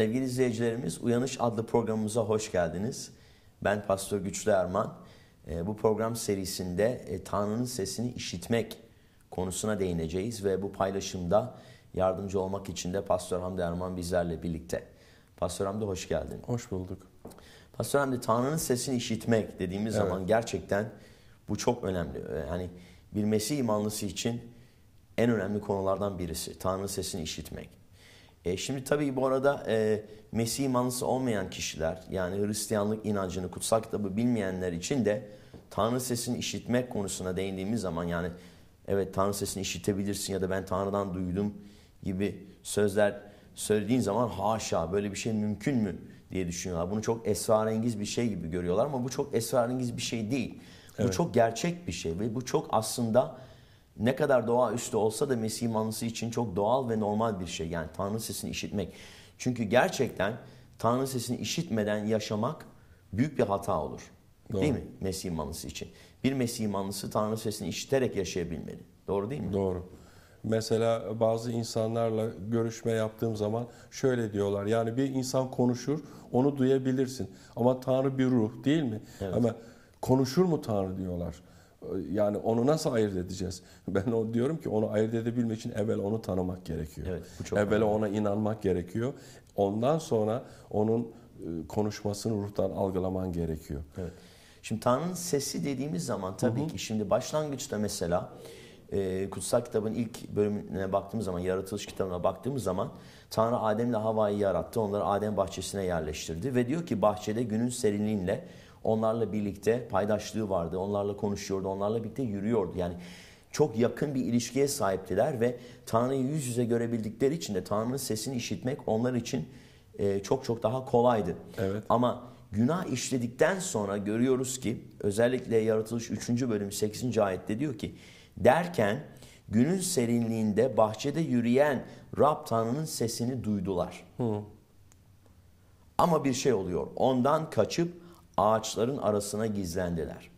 Sevgili izleyicilerimiz, Uyanış adlı programımıza hoş geldiniz. Ben Pastör Güçlü Erman. Ee, bu program serisinde e, Tanrı'nın sesini işitmek konusuna değineceğiz ve bu paylaşımda yardımcı olmak için de Pastör Hamdi Erman bizlerle birlikte. Pastör Hamdi hoş geldin. Hoş bulduk. Pastör Hamdi Tanrı'nın sesini işitmek dediğimiz evet. zaman gerçekten bu çok önemli. Yani ee, bir Mesih imanlısı için en önemli konulardan birisi Tanrı'nın sesini işitmek. E, şimdi tabii bu arada e, Mesih imanlısı olmayan kişiler yani Hristiyanlık inancını kutsak kitabı bilmeyenler için de Tanrı sesini işitmek konusuna değindiğimiz zaman yani evet Tanrı sesini işitebilirsin ya da ben Tanrı'dan duydum gibi sözler söylediğin zaman haşa böyle bir şey mümkün mü diye düşünüyorlar. Bunu çok esrarengiz bir şey gibi görüyorlar ama bu çok esrarengiz bir şey değil. Bu çok gerçek bir şey ve bu çok aslında ne kadar doğa üstü olsa da Mesih imanlısı için çok doğal ve normal bir şey. Yani Tanrı sesini işitmek. Çünkü gerçekten Tanrı sesini işitmeden yaşamak büyük bir hata olur. Doğru. Değil mi? Mesih imanlısı için. Bir Mesih imanlısı Tanrı sesini işiterek yaşayabilmeli. Doğru değil mi? Doğru. Mesela bazı insanlarla görüşme yaptığım zaman şöyle diyorlar. Yani bir insan konuşur, onu duyabilirsin. Ama Tanrı bir ruh değil mi? Evet. Ama konuşur mu Tanrı diyorlar. Yani onu nasıl ayırt edeceğiz? Ben o diyorum ki onu ayırt edebilmek için evvel onu tanımak gerekiyor. Evet, bu çok evvel önemli. ona inanmak gerekiyor. Ondan sonra onun e, konuşmasını ruhtan algılaman gerekiyor. Evet. Şimdi Tanrı'nın sesi dediğimiz zaman tabii hı hı. ki şimdi başlangıçta mesela e, kutsal kitabın ilk bölümüne baktığımız zaman, yaratılış kitabına baktığımız zaman Tanrı Adem'le Havayı yarattı. Onları Adem bahçesine yerleştirdi ve diyor ki bahçede günün serinliğinle Onlarla birlikte paydaşlığı vardı. Onlarla konuşuyordu. Onlarla birlikte yürüyordu. Yani çok yakın bir ilişkiye sahiptiler ve Tanrı'yı yüz yüze görebildikleri için de Tanrı'nın sesini işitmek onlar için e, çok çok daha kolaydı. Evet. Ama günah işledikten sonra görüyoruz ki özellikle yaratılış 3. bölüm 8. ayette diyor ki derken günün serinliğinde bahçede yürüyen Rab Tanrı'nın sesini duydular. Hı. Ama bir şey oluyor. Ondan kaçıp ağaçların arasına gizlendiler.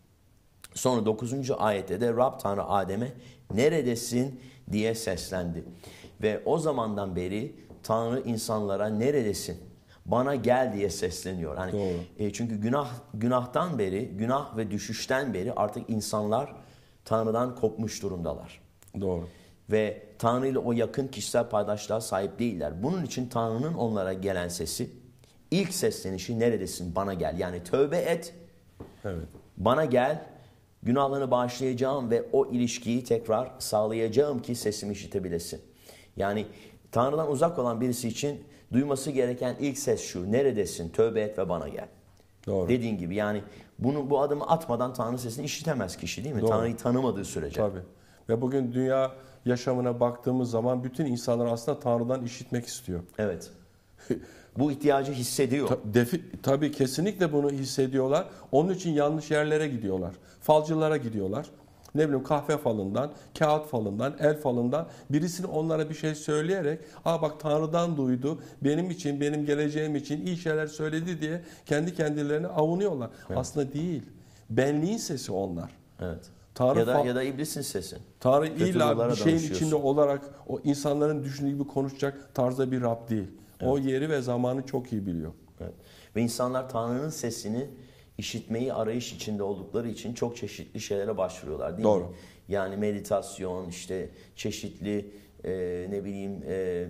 Sonra 9. ayette de Rab Tanrı Adem'e neredesin diye seslendi. Ve o zamandan beri Tanrı insanlara neredesin? Bana gel diye sesleniyor. Hani Doğru. e, çünkü günah günahtan beri, günah ve düşüşten beri artık insanlar Tanrı'dan kopmuş durumdalar. Doğru. Ve Tanrı ile o yakın kişisel paydaşlığa sahip değiller. Bunun için Tanrı'nın onlara gelen sesi ilk seslenişi neredesin bana gel. Yani tövbe et. Evet. Bana gel. Günahlarını bağışlayacağım ve o ilişkiyi tekrar sağlayacağım ki sesimi işitebilesin. Yani Tanrı'dan uzak olan birisi için duyması gereken ilk ses şu. Neredesin? Tövbe et ve bana gel. Doğru. Dediğin gibi yani bunu bu adımı atmadan Tanrı sesini işitemez kişi değil mi? Doğru. Tanrı'yı tanımadığı sürece. Tabii. Ve bugün dünya yaşamına baktığımız zaman bütün insanlar aslında Tanrı'dan işitmek istiyor. Evet. bu ihtiyacı hissediyor. Ta, defi, tabii kesinlikle bunu hissediyorlar. Onun için yanlış yerlere gidiyorlar. Falcılara gidiyorlar. Ne bileyim kahve falından, kağıt falından, el falından birisini onlara bir şey söyleyerek aa bak Tanrı'dan duydu, benim için, benim geleceğim için iyi şeyler söyledi diye kendi kendilerine avunuyorlar. Evet. Aslında değil. Benliğin sesi onlar. Evet. Tanrı ya da ya da iblisin sesi. Tanrı illa bir şeyin içinde olarak o insanların düşündüğü gibi konuşacak tarzda bir Rab değil. O yeri ve zamanı çok iyi biliyor. Evet. Ve insanlar Tanrı'nın sesini işitmeyi arayış içinde oldukları için çok çeşitli şeylere başvuruyorlar değil Doğru. mi? Yani meditasyon, işte çeşitli e, ne bileyim e,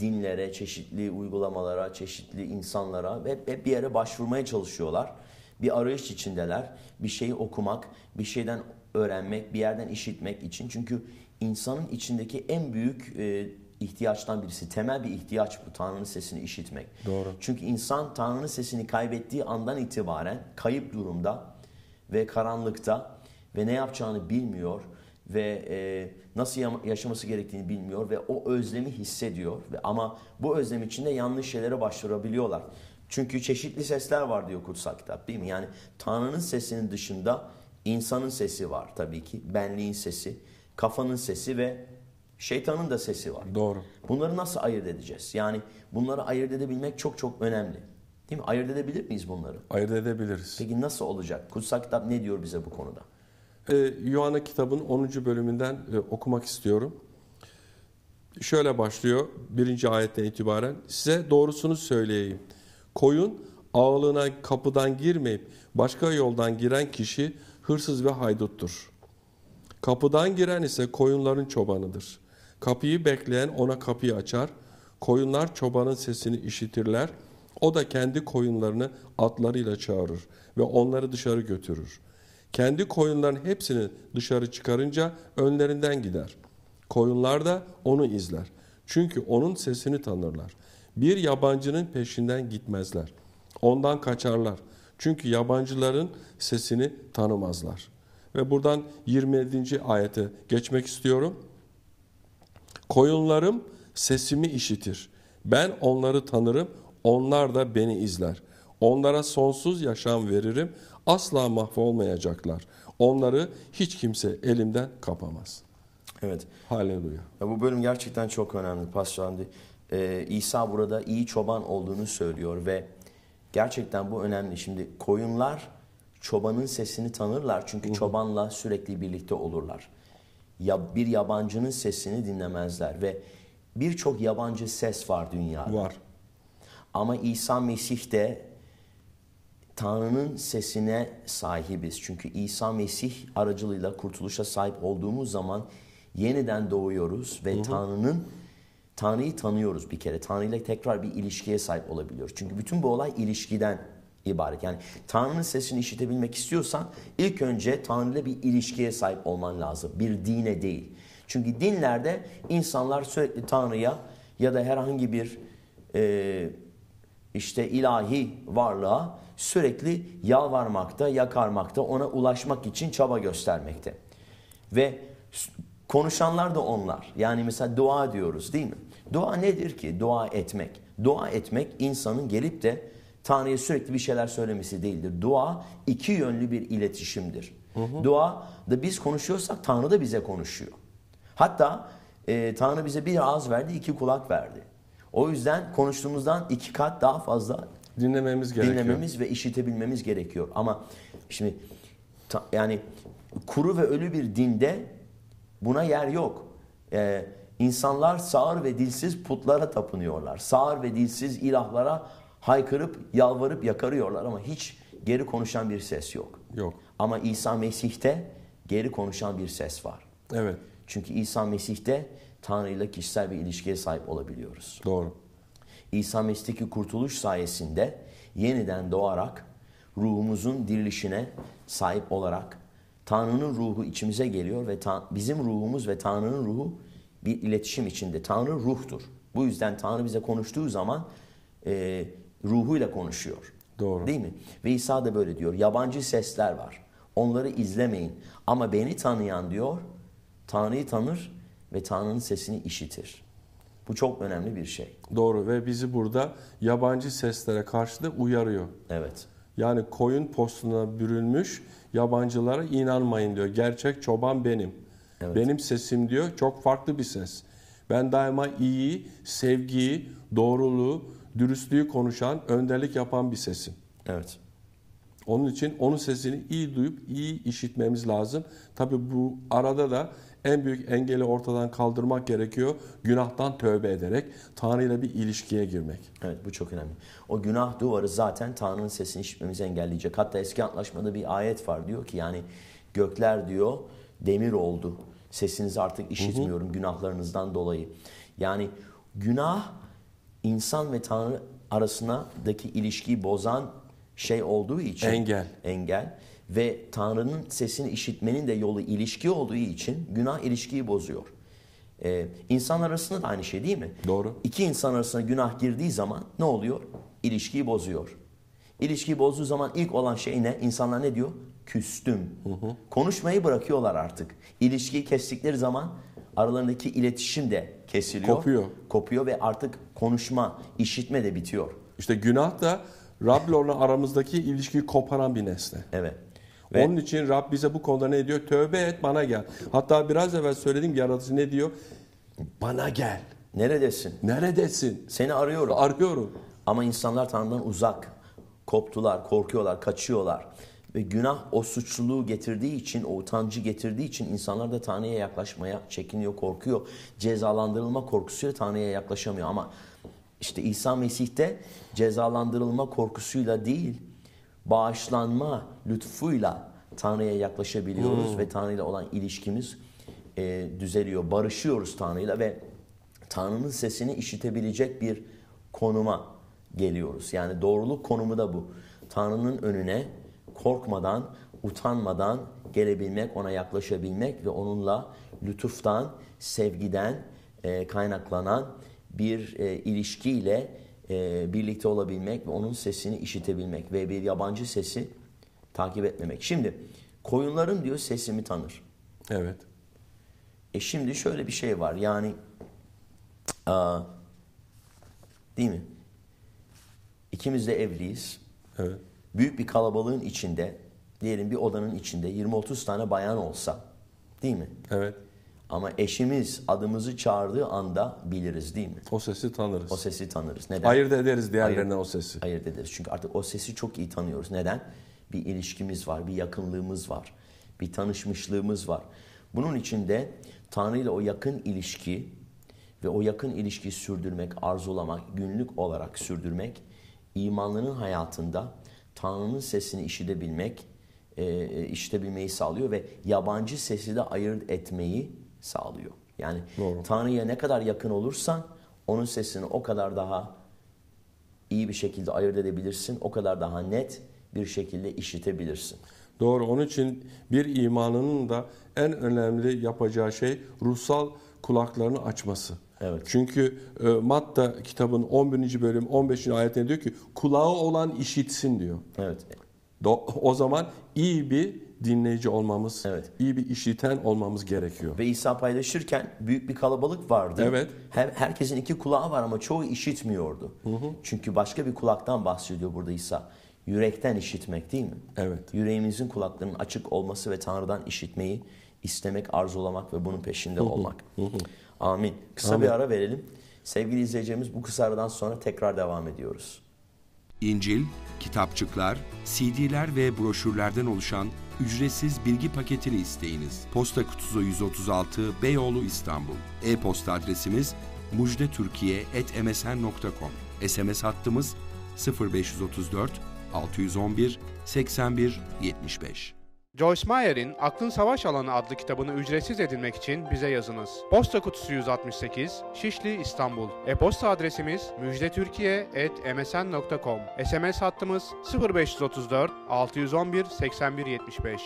dinlere, çeşitli uygulamalara, çeşitli insanlara hep, hep bir yere başvurmaya çalışıyorlar. Bir arayış içindeler. Bir şeyi okumak, bir şeyden öğrenmek, bir yerden işitmek için. Çünkü insanın içindeki en büyük e, ihtiyaçtan birisi. Temel bir ihtiyaç bu Tanrı'nın sesini işitmek. Doğru. Çünkü insan Tanrı'nın sesini kaybettiği andan itibaren kayıp durumda ve karanlıkta ve ne yapacağını bilmiyor ve e, nasıl yaşaması gerektiğini bilmiyor ve o özlemi hissediyor ve ama bu özlem içinde yanlış şeylere başvurabiliyorlar. Çünkü çeşitli sesler var diyor kutsal kitap değil mi? Yani Tanrı'nın sesinin dışında insanın sesi var tabii ki, benliğin sesi, kafanın sesi ve Şeytanın da sesi var. Doğru. Bunları nasıl ayırt edeceğiz? Yani bunları ayırt edebilmek çok çok önemli. Değil mi? Ayırt edebilir miyiz bunları? Ayırt edebiliriz. Peki nasıl olacak? Kutsal kitap ne diyor bize bu konuda? Ee, Yuhanna kitabın 10. bölümünden e, okumak istiyorum. Şöyle başlıyor birinci ayetten itibaren. Size doğrusunu söyleyeyim. Koyun ağlığına kapıdan girmeyip başka yoldan giren kişi hırsız ve hayduttur. Kapıdan giren ise koyunların çobanıdır. Kapıyı bekleyen ona kapıyı açar. Koyunlar çobanın sesini işitirler. O da kendi koyunlarını atlarıyla çağırır ve onları dışarı götürür. Kendi koyunların hepsini dışarı çıkarınca önlerinden gider. Koyunlar da onu izler. Çünkü onun sesini tanırlar. Bir yabancının peşinden gitmezler. Ondan kaçarlar. Çünkü yabancıların sesini tanımazlar. Ve buradan 27. ayete geçmek istiyorum. Koyunlarım sesimi işitir. Ben onları tanırım, onlar da beni izler. Onlara sonsuz yaşam veririm, asla mahvolmayacaklar. Onları hiç kimse elimden kapamaz. Evet. Haleluya. Ya bu bölüm gerçekten çok önemli Pastor Ee, İsa burada iyi çoban olduğunu söylüyor ve gerçekten bu önemli. Şimdi koyunlar çobanın sesini tanırlar çünkü çobanla sürekli birlikte olurlar ya bir yabancının sesini dinlemezler ve birçok yabancı ses var dünyada. Var. Ama İsa Mesih de Tanrı'nın sesine sahibiz. Çünkü İsa Mesih aracılığıyla kurtuluşa sahip olduğumuz zaman yeniden doğuyoruz ve Tanrı'nın Tanrı'yı tanıyoruz bir kere. Tanrı ile tekrar bir ilişkiye sahip olabiliyoruz. Çünkü bütün bu olay ilişkiden ibaret. Yani Tanrı'nın sesini işitebilmek istiyorsan ilk önce Tanrı'yla bir ilişkiye sahip olman lazım. Bir dine değil. Çünkü dinlerde insanlar sürekli Tanrı'ya ya da herhangi bir e, işte ilahi varlığa sürekli yalvarmakta, yakarmakta, ona ulaşmak için çaba göstermekte. Ve konuşanlar da onlar. Yani mesela dua diyoruz değil mi? Dua nedir ki? Dua etmek. Dua etmek insanın gelip de Tanrı'ya sürekli bir şeyler söylemesi değildir. Dua iki yönlü bir iletişimdir. Dua da biz konuşuyorsak Tanrı da bize konuşuyor. Hatta e, Tanrı bize bir ağız verdi, iki kulak verdi. O yüzden konuştuğumuzdan iki kat daha fazla dinlememiz gerekiyor. Dinlememiz ve işitebilmemiz gerekiyor. Ama şimdi ta, yani kuru ve ölü bir dinde buna yer yok. Ee, insanlar sağır ve dilsiz putlara tapınıyorlar. Sağır ve dilsiz ilahlara haykırıp yalvarıp yakarıyorlar ama hiç geri konuşan bir ses yok. Yok. Ama İsa Mesih'te geri konuşan bir ses var. Evet. Çünkü İsa Mesih'te Tanrı ile kişisel bir ilişkiye sahip olabiliyoruz. Doğru. İsa Mesih'teki kurtuluş sayesinde yeniden doğarak ruhumuzun dirilişine sahip olarak Tanrı'nın ruhu içimize geliyor ve bizim ruhumuz ve Tanrı'nın ruhu bir iletişim içinde. Tanrı ruhtur. Bu yüzden Tanrı bize konuştuğu zaman e, ruhuyla konuşuyor. Doğru. Değil mi? Ve İsa da böyle diyor. Yabancı sesler var. Onları izlemeyin. Ama beni tanıyan diyor, Tanrı'yı tanır ve Tanrı'nın sesini işitir. Bu çok önemli bir şey. Doğru ve bizi burada yabancı seslere karşı da uyarıyor. Evet. Yani koyun postuna bürünmüş yabancılara inanmayın diyor. Gerçek çoban benim. Evet. Benim sesim diyor çok farklı bir ses. Ben daima iyi, sevgiyi, doğruluğu, dürüstlüğü konuşan, önderlik yapan bir sesin. Evet. Onun için onun sesini iyi duyup iyi işitmemiz lazım. Tabi bu arada da en büyük engeli ortadan kaldırmak gerekiyor. Günahtan tövbe ederek Tanrı ile bir ilişkiye girmek. Evet bu çok önemli. O günah duvarı zaten Tanrı'nın sesini işitmemizi engelleyecek. Hatta eski antlaşmada bir ayet var diyor ki yani gökler diyor demir oldu. Sesinizi artık işitmiyorum hı hı. günahlarınızdan dolayı. Yani günah insan ve Tanrı arasındaki ilişkiyi bozan şey olduğu için engel engel ve Tanrı'nın sesini işitmenin de yolu ilişki olduğu için günah ilişkiyi bozuyor. Ee, insan arasında da aynı şey değil mi? Doğru. İki insan arasında günah girdiği zaman ne oluyor? İlişkiyi bozuyor. İlişkiyi bozduğu zaman ilk olan şey ne? İnsanlar ne diyor? Küstüm. Hı hı. Konuşmayı bırakıyorlar artık. İlişkiyi kestikleri zaman Aralarındaki iletişim de kesiliyor. Kopuyor. Kopuyor ve artık konuşma, işitme de bitiyor. İşte günah da Rab'lorla aramızdaki ilişkiyi koparan bir nesne. Evet. Ve Onun için Rab bize bu konuda ne diyor? Tövbe et bana gel. Hatta biraz evvel söyledim yaratıcı ne diyor? Bana gel. Neredesin? Neredesin? Seni arıyorum. Arıyorum. Ama insanlar Tanrı'dan uzak. Koptular, korkuyorlar, kaçıyorlar. Ve günah o suçluluğu getirdiği için, o utancı getirdiği için insanlar da Tanrı'ya yaklaşmaya çekiniyor, korkuyor. Cezalandırılma korkusuyla Tanrı'ya yaklaşamıyor. Ama işte İsa Mesih'te cezalandırılma korkusuyla değil, bağışlanma lütfuyla Tanrı'ya yaklaşabiliyoruz hmm. ve Tanrı'yla olan ilişkimiz e, düzeliyor. Barışıyoruz Tanrı'yla ve Tanrı'nın sesini işitebilecek bir konuma geliyoruz. Yani doğruluk konumu da bu. Tanrı'nın önüne korkmadan, utanmadan gelebilmek, ona yaklaşabilmek ve onunla lütuftan, sevgiden e, kaynaklanan bir e, ilişkiyle e, birlikte olabilmek ve onun sesini işitebilmek ve bir yabancı sesi takip etmemek. Şimdi koyunların diyor sesimi tanır. Evet. E şimdi şöyle bir şey var yani a, değil mi? İkimiz de evliyiz. Evet büyük bir kalabalığın içinde diyelim bir odanın içinde 20-30 tane bayan olsa değil mi? Evet. Ama eşimiz adımızı çağırdığı anda biliriz değil mi? O sesi tanırız. O sesi tanırız. Neden? Ayırt ederiz diğerlerinden ayırt, o sesi. Ayırt ederiz. Çünkü artık o sesi çok iyi tanıyoruz. Neden? Bir ilişkimiz var, bir yakınlığımız var, bir tanışmışlığımız var. Bunun için de Tanrı ile o yakın ilişki ve o yakın ilişkiyi sürdürmek, arzulamak, günlük olarak sürdürmek imanlının hayatında Tanrı'nın sesini işitebilmek, e, e, işitebilmeyi sağlıyor ve yabancı sesi de ayırt etmeyi sağlıyor. Yani Doğru. Tanrı'ya ne kadar yakın olursan onun sesini o kadar daha iyi bir şekilde ayırt edebilirsin. O kadar daha net bir şekilde işitebilirsin. Doğru. Onun için bir imanının da en önemli yapacağı şey ruhsal kulaklarını açması. Evet. Çünkü e, Matta kitabın 11. bölüm 15. ayetinde diyor ki kulağı olan işitsin diyor. Evet. Do o zaman iyi bir dinleyici olmamız, evet. iyi bir işiten olmamız gerekiyor. Ve İsa paylaşırken büyük bir kalabalık vardı. Evet. Her, herkesin iki kulağı var ama çoğu işitmiyordu. Hı hı. Çünkü başka bir kulaktan bahsediyor burada İsa. Yürekten işitmek değil mi? Evet. Yüreğimizin kulaklarının açık olması ve Tanrı'dan işitmeyi istemek, arzulamak ve bunun peşinde hı hı. olmak. Hı hı. Amin. Kısa Amin. bir ara verelim. Sevgili izleyeceğimiz bu kısa aradan sonra tekrar devam ediyoruz. İncil, kitapçıklar, CD'ler ve broşürlerden oluşan ücretsiz bilgi paketini isteyiniz. Posta kutusu 136 Beyoğlu İstanbul. E-posta adresimiz mujdetürkiye.msn.com SMS hattımız 0534 611 81 75 Joyce Meyer'in Aklın Savaş Alanı adlı kitabını ücretsiz edinmek için bize yazınız. Posta kutusu 168, Şişli, İstanbul. E-posta adresimiz müjdetürkiye.msn.com SMS hattımız 0534 611 8175.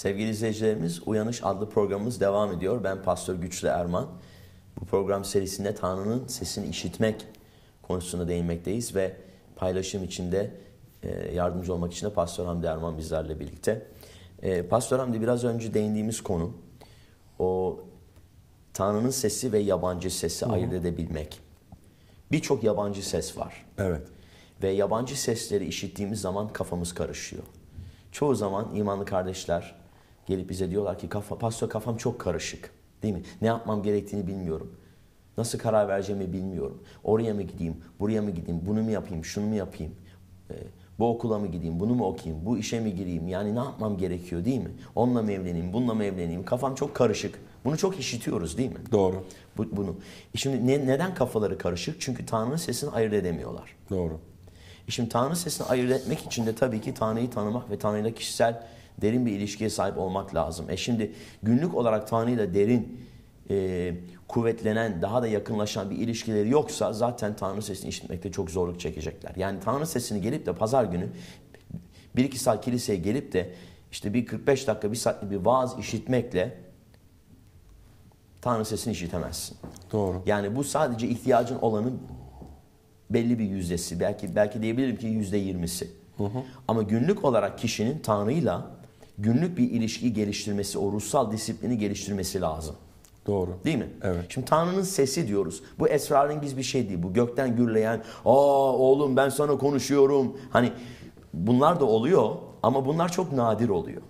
Sevgili izleyicilerimiz Uyanış adlı programımız devam ediyor. Ben Pastör Güçlü Erman. Bu program serisinde Tanrı'nın sesini işitmek konusunda değinmekteyiz ve paylaşım içinde e, yardımcı olmak için de Pastör Hamdi Erman bizlerle birlikte. E, Pastör Hamdi biraz önce değindiğimiz konu o Tanrı'nın sesi ve yabancı sesi Hı-hı. ayırt edebilmek. Birçok yabancı ses var. Evet. Ve yabancı sesleri işittiğimiz zaman kafamız karışıyor. Çoğu zaman imanlı kardeşler Gelip bize diyorlar ki kafa, pastör kafam çok karışık. Değil mi? Ne yapmam gerektiğini bilmiyorum. Nasıl karar vereceğimi bilmiyorum. Oraya mı gideyim, buraya mı gideyim, bunu mu yapayım, şunu mu yapayım? Ee, bu okula mı gideyim, bunu mu okuyayım, bu işe mi gireyim? Yani ne yapmam gerekiyor değil mi? Onunla mı evleneyim, bununla mı evleneyim? Kafam çok karışık. Bunu çok işitiyoruz değil mi? Doğru. Bu, bunu. E şimdi ne, neden kafaları karışık? Çünkü Tanrı'nın sesini ayırt edemiyorlar. Doğru. E şimdi Tanrı sesini ayırt etmek için de tabii ki Tanrı'yı tanımak ve Tanrı'yla kişisel derin bir ilişkiye sahip olmak lazım. E şimdi günlük olarak Tanrı ile derin, e, kuvvetlenen, daha da yakınlaşan bir ilişkileri yoksa zaten Tanrı sesini işitmekte çok zorluk çekecekler. Yani Tanrı sesini gelip de pazar günü bir iki saat kiliseye gelip de işte bir 45 dakika bir saatlik bir vaaz işitmekle Tanrı sesini işitemezsin. Doğru. Yani bu sadece ihtiyacın olanın belli bir yüzdesi. Belki belki diyebilirim ki yüzde yirmisi. Ama günlük olarak kişinin Tanrı'yla günlük bir ilişki geliştirmesi, o ruhsal disiplini geliştirmesi lazım. Doğru. Değil mi? Evet. Şimdi Tanrı'nın sesi diyoruz. Bu esrarın biz bir şey değil. Bu gökten gürleyen, aa oğlum ben sana konuşuyorum. Hani bunlar da oluyor ama bunlar çok nadir oluyor.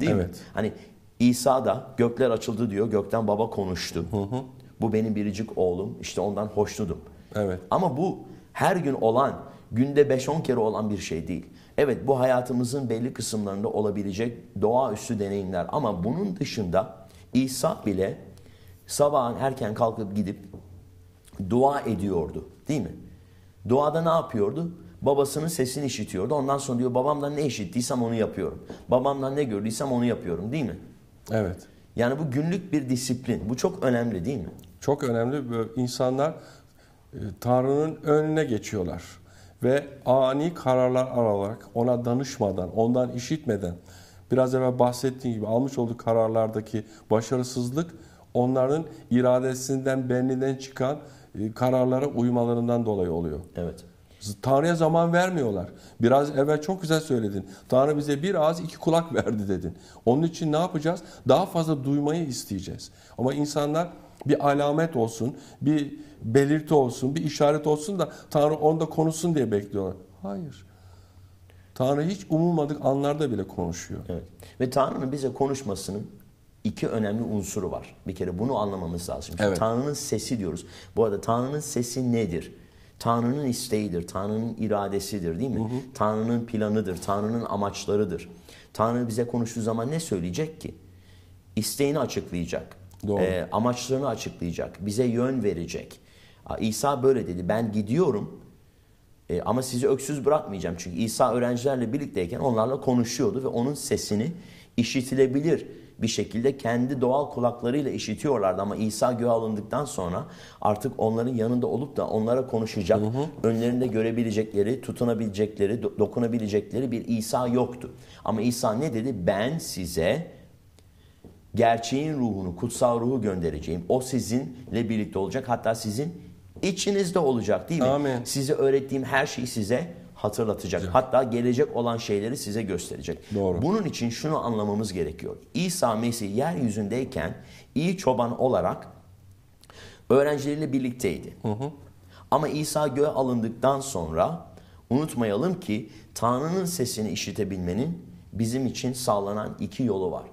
Değil evet. mi? Hani İsa da gökler açıldı diyor. Gökten baba konuştu. Hı hı. Bu benim biricik oğlum. İşte ondan hoşnutum. Evet. Ama bu her gün olan günde 5-10 kere olan bir şey değil. Evet bu hayatımızın belli kısımlarında olabilecek doğaüstü deneyimler ama bunun dışında İsa bile sabahın erken kalkıp gidip dua ediyordu değil mi? Duada ne yapıyordu? Babasının sesini işitiyordu. Ondan sonra diyor babamdan ne işittiysem onu yapıyorum. Babamdan ne gördüysem onu yapıyorum değil mi? Evet. Yani bu günlük bir disiplin. Bu çok önemli değil mi? Çok önemli. İnsanlar e, Tanrı'nın önüne geçiyorlar ve ani kararlar alarak ona danışmadan, ondan işitmeden biraz evvel bahsettiğim gibi almış olduğu kararlardaki başarısızlık onların iradesinden, benliğinden çıkan e, kararlara uymalarından dolayı oluyor. Evet. Tanrı'ya zaman vermiyorlar. Biraz evvel çok güzel söyledin. Tanrı bize bir ağız iki kulak verdi dedin. Onun için ne yapacağız? Daha fazla duymayı isteyeceğiz. Ama insanlar bir alamet olsun, bir belirti olsun, bir işaret olsun da Tanrı onda konuşsun diye bekliyorlar. Hayır. Tanrı hiç umulmadık anlarda bile konuşuyor. Evet. Ve Tanrı'nın bize konuşmasının iki önemli unsuru var. Bir kere bunu anlamamız lazım. Evet. Tanrı'nın sesi diyoruz. Bu arada Tanrı'nın sesi nedir? Tanrı'nın isteğidir, Tanrı'nın iradesidir değil mi? Hı hı. Tanrı'nın planıdır, Tanrı'nın amaçlarıdır. Tanrı bize konuştuğu zaman ne söyleyecek ki? İsteğini açıklayacak Doğru. E, amaçlarını açıklayacak, bize yön verecek. İsa böyle dedi, ben gidiyorum e, ama sizi öksüz bırakmayacağım. Çünkü İsa öğrencilerle birlikteyken onlarla konuşuyordu ve onun sesini işitilebilir bir şekilde kendi doğal kulaklarıyla işitiyorlardı ama İsa göğe alındıktan sonra artık onların yanında olup da onlara konuşacak, hı hı. önlerinde görebilecekleri, tutunabilecekleri, dokunabilecekleri bir İsa yoktu. Ama İsa ne dedi? Ben size gerçeğin ruhunu, kutsal ruhu göndereceğim. O sizinle birlikte olacak. Hatta sizin içinizde olacak değil mi? Amin. Size öğrettiğim her şeyi size hatırlatacak. Evet. Hatta gelecek olan şeyleri size gösterecek. Doğru. Bunun için şunu anlamamız gerekiyor. İsa Mesih yeryüzündeyken iyi çoban olarak öğrencileriyle birlikteydi. Hı hı. Ama İsa göğe alındıktan sonra unutmayalım ki Tanrı'nın sesini işitebilmenin bizim için sağlanan iki yolu var.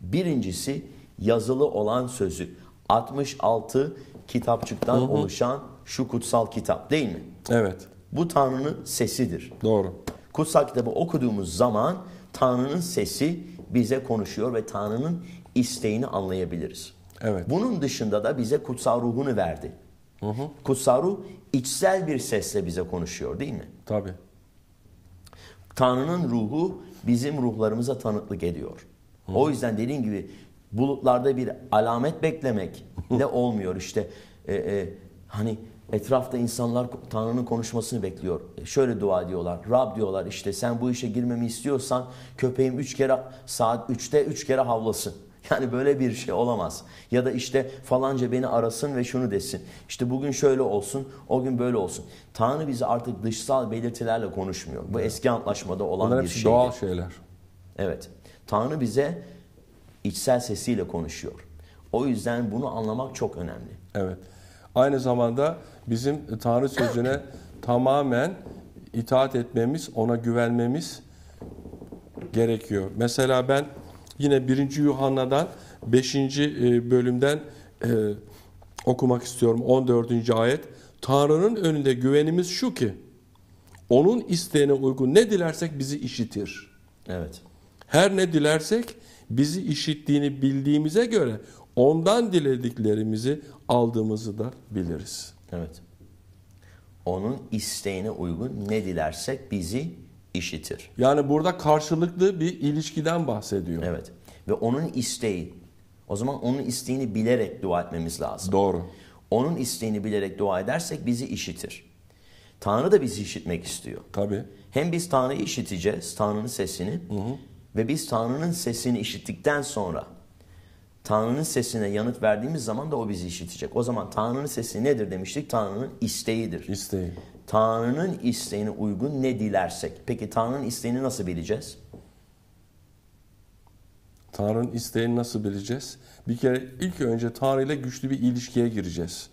Birincisi yazılı olan sözü. 66 kitapçıktan hı hı. oluşan şu kutsal kitap değil mi? Evet. Bu Tanrı'nın sesidir. Doğru. Kutsal kitabı okuduğumuz zaman Tanrı'nın sesi bize konuşuyor ve Tanrı'nın isteğini anlayabiliriz. Evet. Bunun dışında da bize kutsal ruhunu verdi. Hı hı. Kutsal ruh içsel bir sesle bize konuşuyor değil mi? Tabii. Tanrı'nın ruhu bizim ruhlarımıza tanıklık ediyor. Hı. O yüzden dediğim gibi bulutlarda bir alamet beklemek de olmuyor işte. E, e, hani etrafta insanlar Tanrı'nın konuşmasını bekliyor. E şöyle dua diyorlar. Rab diyorlar işte sen bu işe girmemi istiyorsan köpeğim üç kere saat üçte üç kere havlasın. Yani böyle bir şey olamaz. Ya da işte falanca beni arasın ve şunu desin. İşte bugün şöyle olsun, o gün böyle olsun. Tanrı bizi artık dışsal belirtilerle konuşmuyor. Bu eski antlaşmada olan Bunlar bir şey. Bunlar doğal şeyler. Evet. Tanrı bize içsel sesiyle konuşuyor. O yüzden bunu anlamak çok önemli. Evet. Aynı zamanda bizim Tanrı sözüne tamamen itaat etmemiz, ona güvenmemiz gerekiyor. Mesela ben yine 1. Yuhanna'dan 5. bölümden e, okumak istiyorum 14. ayet. Tanrı'nın önünde güvenimiz şu ki onun isteğine uygun ne dilersek bizi işitir. Evet. Her ne dilersek bizi işittiğini bildiğimize göre ondan dilediklerimizi aldığımızı da biliriz. Evet. Onun isteğine uygun ne dilersek bizi işitir. Yani burada karşılıklı bir ilişkiden bahsediyor. Evet. Ve onun isteği. O zaman onun isteğini bilerek dua etmemiz lazım. Doğru. Onun isteğini bilerek dua edersek bizi işitir. Tanrı da bizi işitmek istiyor. Tabii. Hem biz Tanrı'yı işiteceğiz, Tanrı'nın sesini. Hı hı. Ve biz Tanrı'nın sesini işittikten sonra Tanrı'nın sesine yanıt verdiğimiz zaman da o bizi işitecek. O zaman Tanrı'nın sesi nedir demiştik? Tanrı'nın isteğidir. İsteği. Tanrı'nın isteğine uygun ne dilersek. Peki Tanrı'nın isteğini nasıl bileceğiz? Tanrı'nın isteğini nasıl bileceğiz? Bir kere ilk önce Tanrı ile güçlü bir ilişkiye gireceğiz.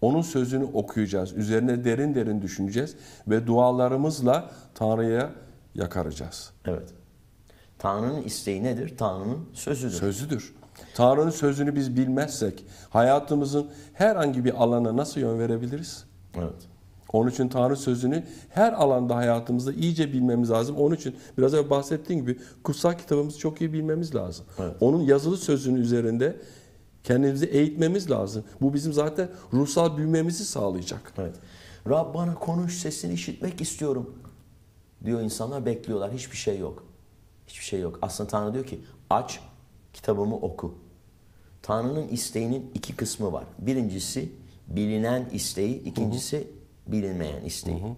Onun sözünü okuyacağız. Üzerine derin derin düşüneceğiz ve dualarımızla Tanrı'ya yakaracağız. Evet. Tanrı'nın isteği nedir? Tanrı'nın sözüdür. Sözüdür. Tanrı'nın sözünü biz bilmezsek hayatımızın herhangi bir alana nasıl yön verebiliriz? Evet. Onun için Tanrı sözünü her alanda hayatımızda iyice bilmemiz lazım. Onun için biraz evvel bahsettiğim gibi kutsal kitabımızı çok iyi bilmemiz lazım. Evet. Onun yazılı sözünün üzerinde kendimizi eğitmemiz lazım. Bu bizim zaten ruhsal büyümemizi sağlayacak. Evet. Rab konuş sesini işitmek istiyorum diyor insanlar bekliyorlar hiçbir şey yok. Hiçbir şey yok. Aslında Tanrı diyor ki aç kitabımı oku. Tanrı'nın isteğinin iki kısmı var. Birincisi bilinen isteği, ikincisi hı hı. bilinmeyen isteği. Hı hı.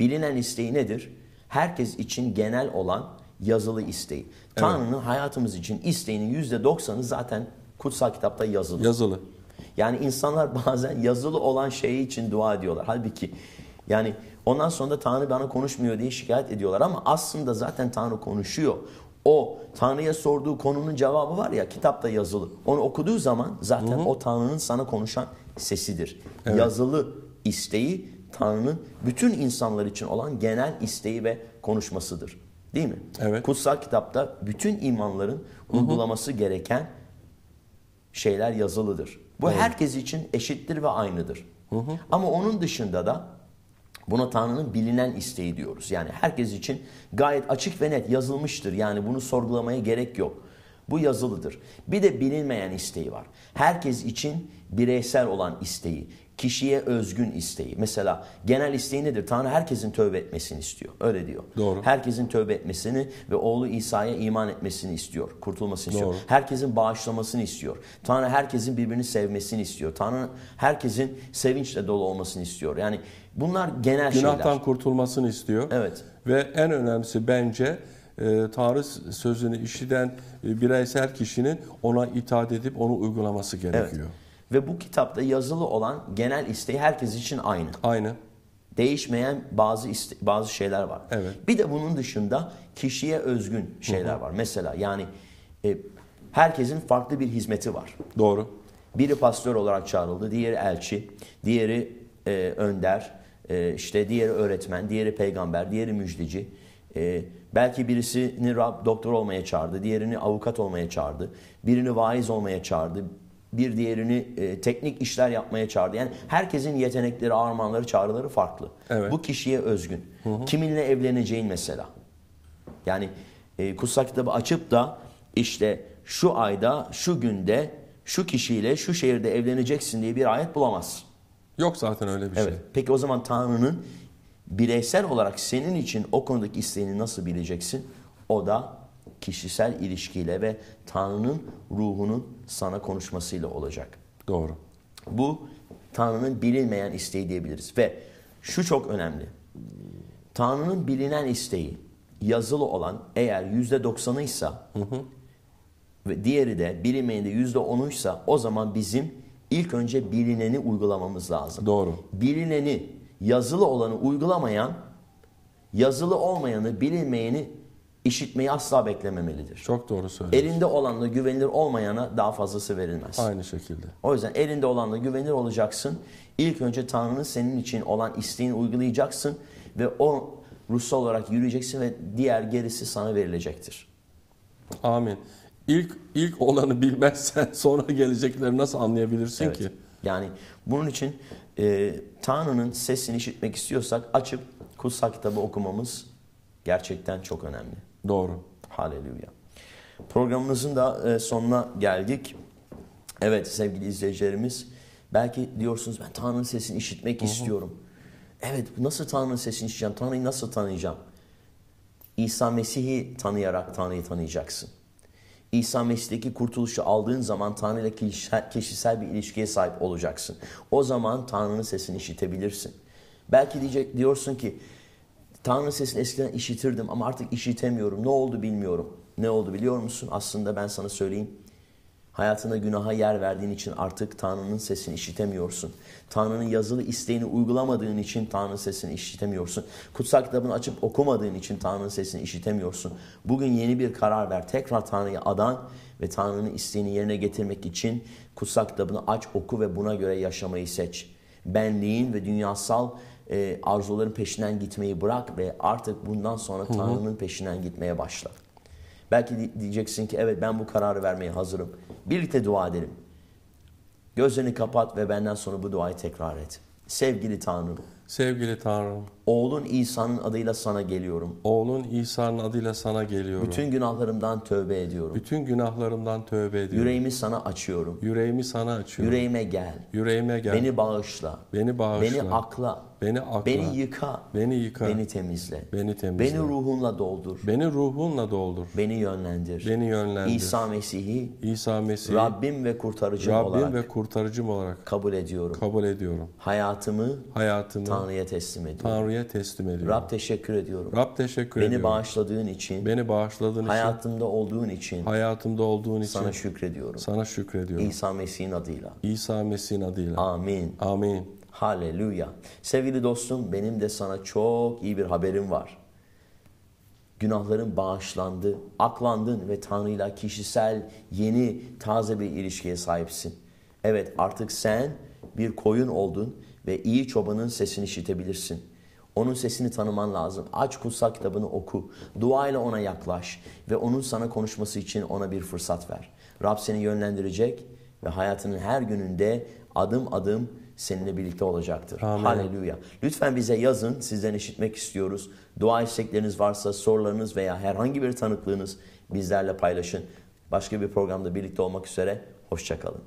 Bilinen isteği nedir? Herkes için genel olan yazılı isteği. Evet. Tanrı'nın hayatımız için isteğinin yüzde doksanı zaten kutsal kitapta yazılı. Yazılı. Yani insanlar bazen yazılı olan şeyi için dua ediyorlar. Halbuki yani Ondan sonra da Tanrı bana konuşmuyor diye şikayet ediyorlar ama aslında zaten Tanrı konuşuyor. O Tanrı'ya sorduğu konunun cevabı var ya kitapta yazılı. Onu okuduğu zaman zaten hı hı. o Tanrı'nın sana konuşan sesidir. Evet. Yazılı isteği Tanrı'nın bütün insanlar için olan genel isteği ve konuşmasıdır. Değil mi? Evet. Kutsal kitapta bütün imanların hı hı. uygulaması gereken şeyler yazılıdır. Bu evet. herkes için eşittir ve aynıdır. Hı hı. Ama onun dışında da Buna Tanrı'nın bilinen isteği diyoruz. Yani herkes için gayet açık ve net yazılmıştır. Yani bunu sorgulamaya gerek yok. Bu yazılıdır. Bir de bilinmeyen isteği var. Herkes için bireysel olan isteği kişiye özgün isteği. Mesela genel isteği nedir? Tanrı herkesin tövbe etmesini istiyor. Öyle diyor. Doğru. Herkesin tövbe etmesini ve oğlu İsa'ya iman etmesini istiyor. Kurtulmasını istiyor. Doğru. Herkesin bağışlamasını istiyor. Tanrı herkesin birbirini sevmesini istiyor. Tanrı herkesin sevinçle dolu olmasını istiyor. Yani bunlar genel Günahtan şeyler. Günahtan kurtulmasını istiyor. Evet. Ve en önemlisi bence e, Tanrı sözünü işiten e, bireysel kişinin ona itaat edip onu uygulaması gerekiyor. Evet. Ve bu kitapta yazılı olan genel isteği herkes için aynı. Aynı. Değişmeyen bazı iste- bazı şeyler var. Evet. Bir de bunun dışında kişiye özgün şeyler Hı-hı. var. Mesela yani e, herkesin farklı bir hizmeti var. Doğru. Biri pastör olarak çağrıldı, diğeri elçi, diğeri e, önder, e, işte diğeri öğretmen, diğeri peygamber, diğeri müjdeci. E, belki birisini Rab doktor olmaya çağırdı, diğerini avukat olmaya çağırdı, birini vaiz olmaya çağırdı, bir diğerini e, teknik işler yapmaya çağırdı. Yani herkesin yetenekleri, armağanları, çağrıları farklı. Evet. Bu kişiye özgün. Hı hı. Kiminle evleneceğin mesela. Yani e, kutsal kitabı açıp da işte şu ayda, şu günde, şu kişiyle, şu şehirde evleneceksin diye bir ayet bulamaz. Yok zaten öyle bir şey. evet. şey. Peki o zaman Tanrı'nın bireysel olarak senin için o konudaki isteğini nasıl bileceksin? O da kişisel ilişkiyle ve Tanrı'nın ruhunun sana konuşmasıyla olacak. Doğru. Bu Tanrı'nın bilinmeyen isteği diyebiliriz ve şu çok önemli. Tanrı'nın bilinen isteği yazılı olan eğer yüzde doksanıysa ve diğeri de bilinmeyen de yüzde onuysa o zaman bizim ilk önce bilineni uygulamamız lazım. Doğru. Bilineni yazılı olanı uygulamayan yazılı olmayanı bilinmeyeni işitmeyi asla beklememelidir. Çok doğru söylüyorsun. Elinde olanla güvenilir olmayana daha fazlası verilmez. Aynı şekilde. O yüzden elinde olanla güvenilir olacaksın. İlk önce Tanrı'nın senin için olan isteğini uygulayacaksın ve o ruhsal olarak yürüyeceksin ve diğer gerisi sana verilecektir. Amin. İlk ilk olanı bilmezsen sonra gelecekleri nasıl anlayabilirsin evet. ki? Yani bunun için e, Tanrı'nın sesini işitmek istiyorsak açıp kutsal kitabı okumamız gerçekten çok önemli. Doğru. Haleluya. Programımızın da e, sonuna geldik. Evet sevgili izleyicilerimiz belki diyorsunuz ben Tanrı'nın sesini işitmek Hı-hı. istiyorum. Evet nasıl Tanrı'nın sesini işiteceğim? Tanrı'yı nasıl tanıyacağım? İsa Mesih'i tanıyarak Tanrı'yı tanıyacaksın. İsa Mesih'teki kurtuluşu aldığın zaman Tanrı ile kişisel bir ilişkiye sahip olacaksın. O zaman Tanrı'nın sesini işitebilirsin. Belki diyecek diyorsun ki Tanrı sesini eskiden işitirdim ama artık işitemiyorum. Ne oldu bilmiyorum. Ne oldu biliyor musun? Aslında ben sana söyleyeyim. Hayatında günaha yer verdiğin için artık Tanrı'nın sesini işitemiyorsun. Tanrı'nın yazılı isteğini uygulamadığın için Tanrı'nın sesini işitemiyorsun. Kutsal kitabını açıp okumadığın için Tanrı'nın sesini işitemiyorsun. Bugün yeni bir karar ver. Tekrar Tanrı'ya adan ve Tanrı'nın isteğini yerine getirmek için kutsal kitabını aç, oku ve buna göre yaşamayı seç. Benliğin ve dünyasal e, arzuların peşinden gitmeyi bırak ve artık bundan sonra Tanrı'nın peşinden gitmeye başla. Belki diyeceksin ki evet ben bu kararı vermeye hazırım. Birlikte dua edelim. Gözlerini kapat ve benden sonra bu duayı tekrar et. Sevgili Tanrım. Sevgili Tanrım. Oğlun İsa'nın adıyla sana geliyorum. Oğlun İsa'nın adıyla sana geliyorum. Bütün günahlarımdan tövbe ediyorum. Bütün günahlarımdan tövbe ediyorum. Yüreğimi sana açıyorum. Yüreğimi sana açıyorum. Yüreğime gel. Yüreğime gel. Beni bağışla. Beni bağışla. Beni akla. Beni akla. Beni yıka. Beni yıka. Beni temizle. Beni temizle. Beni ruhunla doldur. Beni ruhunla doldur. Beni yönlendir. Beni yönlendir. İsa Mesih'i İsa Mesih'i Rabbim ve kurtarıcım Rabbim olarak Rabbim ve kurtarıcım olarak kabul ediyorum. Kabul ediyorum. Hayatımı hayatımı Tanrı'ya teslim ediyorum. Tanrı'ya Tanrı'ya teslim ediyorum. Rab teşekkür ediyorum. Rab teşekkür beni ediyorum. Beni bağışladığın için. Beni bağışladığın hayatımda için. Hayatımda olduğun için. Hayatımda olduğun için. Sana şükrediyorum. Sana şükrediyorum. İsa Mesih'in adıyla. İsa Mesih'in adıyla. Amin. Amin. Haleluya. Sevgili dostum benim de sana çok iyi bir haberim var. Günahların bağışlandı, aklandın ve Tanrı'yla kişisel yeni taze bir ilişkiye sahipsin. Evet artık sen bir koyun oldun ve iyi çobanın sesini işitebilirsin. Onun sesini tanıman lazım. Aç kutsal kitabını oku. Duayla ona yaklaş ve onun sana konuşması için ona bir fırsat ver. Rab seni yönlendirecek ve hayatının her gününde adım adım seninle birlikte olacaktır. Haleluya. Lütfen bize yazın. Sizden işitmek istiyoruz. Dua istekleriniz varsa, sorularınız veya herhangi bir tanıklığınız bizlerle paylaşın. Başka bir programda birlikte olmak üzere. Hoşçakalın.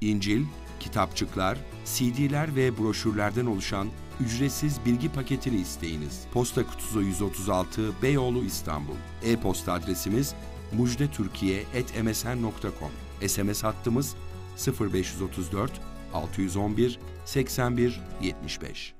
İncil, kitapçıklar, CD'ler ve broşürlerden oluşan ücretsiz bilgi paketini isteyiniz. Posta kutusu 136 Beyoğlu İstanbul. E-posta adresimiz mujde.turkiye@msn.com. SMS hattımız 0534 611 81 75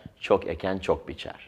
çok eken çok biçer.